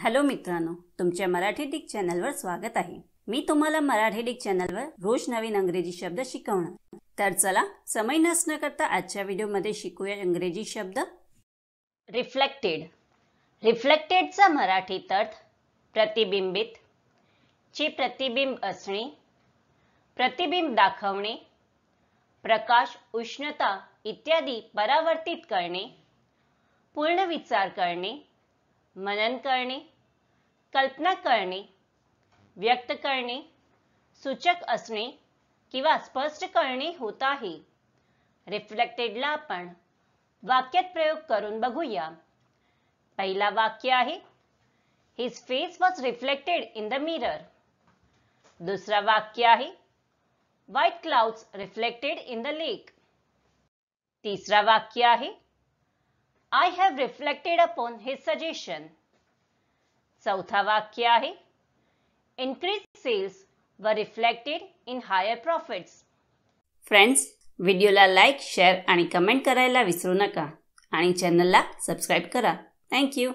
hello मित्रांनो तुमच्या Marathi Dick चॅनलवर स्वागत आहे मी तुम्हाला मराठी डिक चॅनलवर रोज नवीन अंग्रेजी शब्द शिकवणार तर चला समय नसणं करता आजच्या व्हिडिओमध्ये शिकूया इंग्रजी शब्द रिफ्लेक्टेड रिफ्लेक्टेडचा मराठी अर्थ प्रतिबिंबित ची प्रतिबिंब असणे प्रतिबिंब दाखवणे प्रकाश उष्णता इत्यादी परावर्तित करणे पूर्ण विचार करणे मनन करणे कल्पना करणे व्यक्त करणे सूचक असणे किंवा स्पष्ट करणे होत आहे रिफ्लेक्टेडला आपण वाक्यात प्रयोग करून बघूया पहिला वाक्य आहे his face was reflected in the mirror दुसरा वाक्य आहे white clouds reflected in the lake तिसरा वाक्य आहे आय हॅव रिफ्लेक्टेड अपॉन हे सजेशन चौथा वाक्य आहे इनक्रीज सेल्स व reflected in higher profits friends व्हिडिओला लाईक शेअर आणि कमेंट करायला विसरू नका आणि चॅनलला सबस्क्राईब करा थँक्यू